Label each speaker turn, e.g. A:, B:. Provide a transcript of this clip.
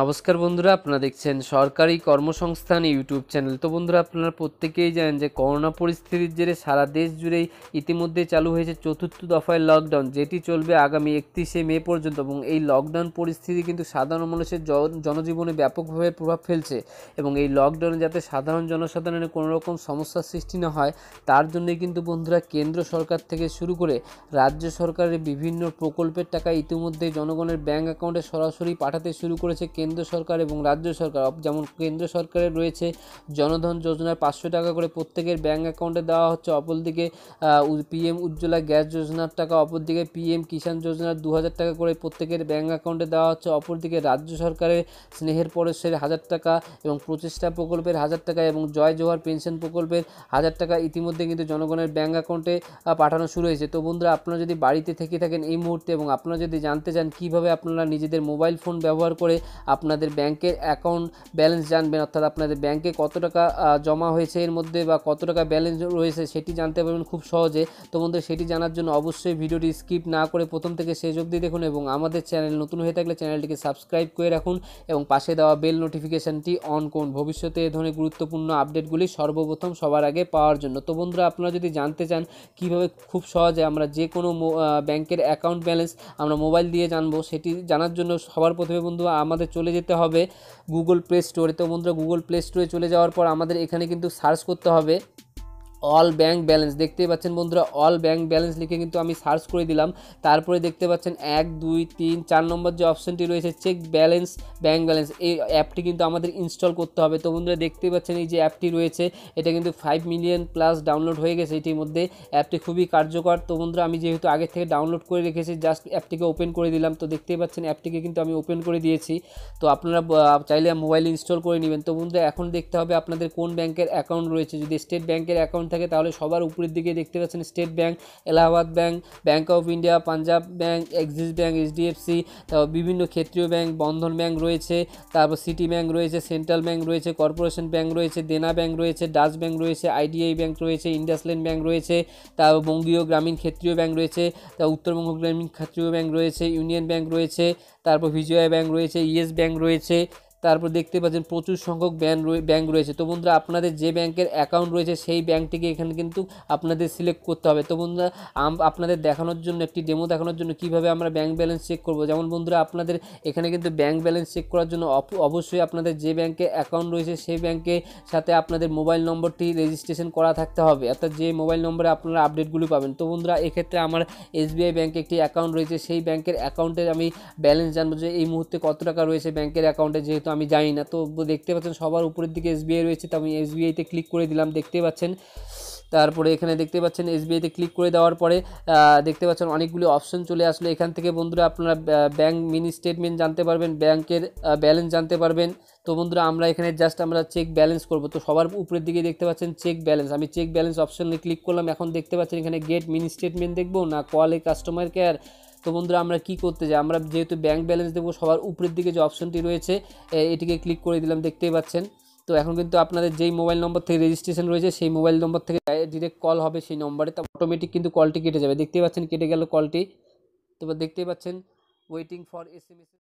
A: নমস্কার বন্ধুরা আপনারা দেখছেন সরকারি কর্মসংস্থান ইউটিউব চ্যানেল তো বন্ধুরা আপনারা প্রত্যেকেই জানেন যে করোনা পরিস্থিতির জেরে সারা দেশ জুড়েই ইতিমধ্যে চালু হয়েছে চতুর্থ দফায় লকডাউন যেটি চলবে আগামী একত্রিশে মে পর্যন্ত এবং এই লকডাউন পরিস্থিতি কিন্তু সাধারণ মানুষের জনজীবনে ব্যাপকভাবে প্রভাব ফেলছে এবং এই লকডাউনে যাতে সাধারণ জনসাধারণের কোনো রকম সমস্যার সৃষ্টি না হয় তার জন্যই কিন্তু বন্ধুরা কেন্দ্র সরকার থেকে শুরু করে রাজ্য সরকারের বিভিন্ন প্রকল্পের টাকা ইতিমধ্যে জনগণের ব্যাঙ্ক অ্যাকাউন্টে সরাসরি পাঠাতে শুরু করেছে কেন্দ্র সরকার এবং রাজ্য সরকার যেমন কেন্দ্র সরকারের রয়েছে জনধন যোজনার পাঁচশো টাকা করে প্রত্যেকের ব্যাঙ্ক অ্যাকাউন্টে দেওয়া হচ্ছে অপরদিকে পিএম উজ্জ্বলা গ্যাস যোজনার টাকা অপরদিকে পিএম কিষাণ যোজনার দু হাজার টাকা করে প্রত্যেকের ব্যাঙ্ক অ্যাকাউন্টে দেওয়া হচ্ছে অপরদিকে রাজ্য সরকারের স্নেহের পরশের হাজার টাকা এবং প্রচেষ্টা প্রকল্পের হাজার টাকা এবং জয় জোহার পেনশন প্রকল্পের হাজার টাকা ইতিমধ্যে কিন্তু জনগণের ব্যাঙ্ক অ্যাকাউন্টে পাঠানো শুরু হয়েছে তো বন্ধুরা আপনারা যদি বাড়িতে থেকে থাকেন এই মুহূর্তে এবং আপনারা যদি জানতে চান কীভাবে আপনারা নিজেদের মোবাইল ফোন ব্যবহার করে আপনাদের ব্যাংকের অ্যাকাউন্ট ব্যালেন্স জানবেন অর্থাৎ আপনাদের ব্যাংকে কত টাকা জমা হয়েছে এর মধ্যে বা কত টাকা ব্যালেন্স রয়েছে সেটি জানতে পারবেন খুব সহজে তো বন্ধুরা সেটি জানার জন্য অবশ্যই ভিডিওটি স্কিপ না করে প্রথম থেকে শেষ অবধি দেখুন এবং আমাদের চ্যানেল নতুন হয়ে থাকলে চ্যানেলটিকে সাবস্ক্রাইব করে রাখুন এবং পাশে দেওয়া বেল নোটিফিকেশানটি অন করুন ভবিষ্যতে এ ধরনের গুরুত্বপূর্ণ আপডেটগুলি সর্বপ্রথম সবার আগে পাওয়ার জন্য তো বন্ধুরা আপনারা যদি জানতে চান কিভাবে খুব সহজে আমরা যে কোনো ব্যাংকের অ্যাকাউন্ট ব্যালেন্স আমরা মোবাইল দিয়ে জানবো সেটি জানার জন্য সবার প্রথমে বন্ধু আমাদের চলে যেতে হবে গুগল প্লে স্টোরে তো বন্ধুরা গুগল প্লে স্টোরে চলে যাওয়ার পর আমাদের এখানে কিন্তু সার্চ করতে হবে অল ব্যাংক ব্যালেন্স দেখতেই পাচ্ছেন বন্ধুরা অল ব্যাংক ব্যালেন্স লিখে কিন্তু আমি সার্চ করে দিলাম তারপরে দেখতে পাচ্ছেন এক দুই তিন চার নম্বর যে অপশানটি রয়েছে চেক ব্যালেন্স ব্যাংক ব্যালেন্স এই অ্যাপটি কিন্তু আমাদের ইনস্টল করতে হবে তো বন্ধুরা দেখতেই পাচ্ছেন এই যে অ্যাপটি রয়েছে এটা কিন্তু ফাইভ মিলিয়ন প্লাস ডাউনলোড হয়ে গেছে এটির মধ্যে অ্যাপটি খুবই কার্যকর তো বন্ধুরা আমি যেহেতু আগে থেকে ডাউনলোড করে রেখেছি জাস্ট অ্যাপটিকে ওপেন করে দিলাম তো দেখতেই পাচ্ছেন অ্যাপটিকে কিন্তু আমি ওপেন করে দিয়েছি তো আপনারা চাইলে মোবাইল ইনস্টল করে নেবেন তো বন্ধুরা এখন দেখতে হবে আপনাদের কোন ব্যাংকের অ্যাকাউন্ট রয়েছে যদি স্টেট ব্যাংকের অ্যাকাউন্ট থাকে তাহলে সবার উপরের দিকে দেখতে পাচ্ছেন State Bank Allahabad Bank Bank of India Punjab Bank Axis Bank HDFC বিভিন্ন ক্ষেত্রীয় ব্যাঙ্ক বন্ধন ব্যাঙ্ক রয়েছে তারপর সিটি ব্যাঙ্ক রয়েছে সেন্ট্রাল ব্যাঙ্ক রয়েছে কর্পোরেশন ব্যাঙ্ক রয়েছে দেনা ব্যাঙ্ক রয়েছে ডাচ ব্যাঙ্ক রয়েছে আইডিআই ব্যাঙ্ক রয়েছে ইন্ডাসল্যান্ড ব্যাঙ্ক রয়েছে তারপর বঙ্গীয় গ্রামীণ ক্ষেত্রীয় ব্যাঙ্ক রয়েছে তা উত্তরবঙ্গ গ্রামীণ ক্ষেত্রীয় ব্যাঙ্ক রয়েছে ইউনিয়ন ব্যাঙ্ক রয়েছে তারপর বিজয়া ব্যাঙ্ক রয়েছে ইয়েস ব্যাঙ্ক রয়েছে তারপর দেখতে পাচ্ছেন প্রচুর সংখ্যক ব্যাঙ্ক ব্যাঙ্ক রয়েছে তো বন্ধুরা আপনাদের যে ব্যাংকের অ্যাকাউন্ট রয়েছে সেই ব্যাংকটিকে এখানে কিন্তু আপনাদের সিলেক্ট করতে হবে তো বন্ধুরা আপনাদের দেখানোর জন্য একটি ডেমো দেখানোর জন্য কিভাবে আমরা ব্যাংক ব্যালেন্স চেক করব যেমন বন্ধুরা আপনাদের এখানে কিন্তু ব্যাংক ব্যালেন্স চেক করার জন্য অবশ্যই আপনাদের যে ব্যাংকে অ্যাকাউন্ট রয়েছে সেই ব্যাংকে সাথে আপনাদের মোবাইল নম্বরটি রেজিস্ট্রেশন করা থাকতে হবে অর্থাৎ যে মোবাইল নম্বরে আপনারা আপডেটগুলি পাবেন তো বন্ধুরা এক্ষেত্রে আমার এসবিআই ব্যাংকে একটি অ্যাকাউন্ট রয়েছে সেই ব্যাংকের অ্যাকাউন্টের আমি ব্যালেন্স জানবো যে এই মুহূর্তে কত টাকা রয়েছে ব্যাংকের অ্যাকাউন্টে যেহেতু তো আমি জানি না তো দেখতে পাচ্ছেন সবার উপরের দিকে এসবিআই রয়েছে তো আমি এসবিআইতে ক্লিক করে দিলাম দেখতে পাচ্ছেন তারপরে এখানে দেখতে পাচ্ছেন এসবিআইতে ক্লিক করে দেওয়ার পরে দেখতে পাচ্ছেন অনেকগুলি অপশন চলে আসলে এখান থেকে বন্ধুরা আপনারা ব্যাঙ্ক মিনি স্টেটমেন্ট জানতে পারবেন ব্যাংকের ব্যালেন্স জানতে পারবেন তো বন্ধুরা আমরা এখানে জাস্ট আমরা চেক ব্যালেন্স করব তো সবার উপরের দিকে দেখতে পাচ্ছেন চেক ব্যালেন্স আমি চেক ব্যালেন্স অপশনে ক্লিক করলাম এখন দেখতে পাচ্ছেন এখানে গেট মিনি স্টেটমেন্ট দেখবো না কলে কাস্টমার কেয়ার তো বন্ধুরা আমরা কি করতে যাই আমরা যেহেতু ব্যাংক ব্যালেন্স দেবো সবার উপরের দিকে যে অপশনটি রয়েছে এটিকে ক্লিক করে দিলাম দেখতেই পাচ্ছেন তো এখন কিন্তু আপনাদের যেই মোবাইল নম্বর থেকে রেজিস্ট্রেশন রয়েছে সেই মোবাইল নম্বর থেকে ডিরেক্ট কল হবে সেই নম্বরে তো অটোমেটিক কিন্তু কলটি কেটে যাবে দেখতেই পাচ্ছেন কেটে গেল কলটি তো দেখতেই পাচ্ছেন waiting for S M S